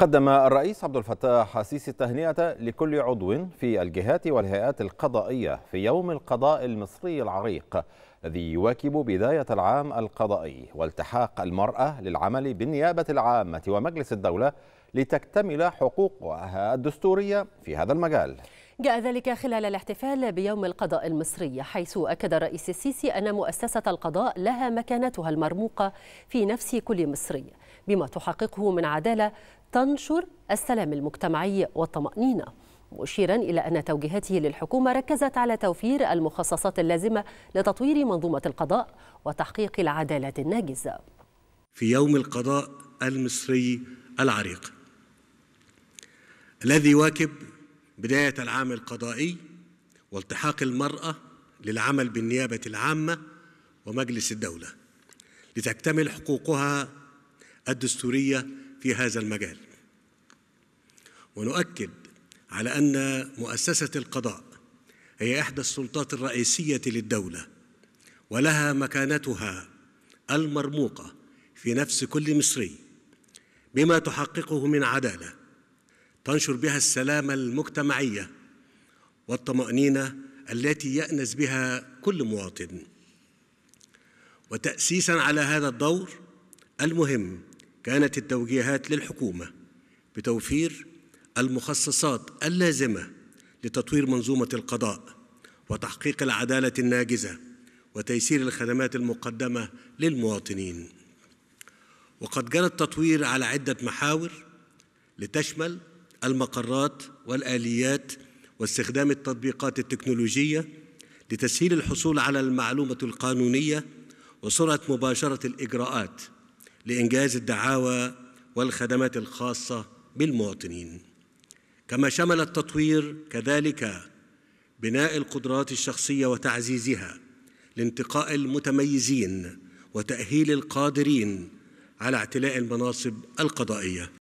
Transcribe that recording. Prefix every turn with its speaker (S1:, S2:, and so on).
S1: قدم الرئيس عبد الفتاح السيسي التهنئة لكل عضو في الجهات والهيئات القضائية في يوم القضاء المصري العريق الذي يواكب بداية العام القضائي والتحاق المرأة للعمل بالنيابة العامة ومجلس الدولة لتكتمل حقوقها الدستورية في هذا المجال
S2: جاء ذلك خلال الاحتفال بيوم القضاء المصري حيث أكد الرئيس السيسي أن مؤسسة القضاء لها مكانتها المرموقة في نفس كل مصري بما تحققه من عداله تنشر السلام المجتمعي والطمانينه مشيرا إلى أن توجيهاته للحكومة ركزت على توفير المخصصات اللازمة لتطوير منظومة القضاء وتحقيق العدالة الناجزة
S3: في يوم القضاء المصري العريق الذي يواكب بداية العام القضائي والتحاق المرأة للعمل بالنيابة العامة ومجلس الدولة لتكتمل حقوقها الدستوريه في هذا المجال ونؤكد على ان مؤسسه القضاء هي احدى السلطات الرئيسيه للدوله ولها مكانتها المرموقه في نفس كل مصري بما تحققه من عداله تنشر بها السلامه المجتمعيه والطمانينه التي يانس بها كل مواطن وتاسيسا على هذا الدور المهم كانت التوجيهات للحكومة بتوفير المخصصات اللازمة لتطوير منظومة القضاء وتحقيق العدالة الناجزة وتيسير الخدمات المقدمة للمواطنين وقد جرى التطوير على عدة محاور لتشمل المقرات والآليات واستخدام التطبيقات التكنولوجية لتسهيل الحصول على المعلومة القانونية وسرعة مباشرة الإجراءات لإنجاز الدعاوى والخدمات الخاصة بالمواطنين كما شمل التطوير كذلك بناء القدرات الشخصية وتعزيزها لانتقاء المتميزين وتأهيل القادرين على اعتلاء المناصب القضائية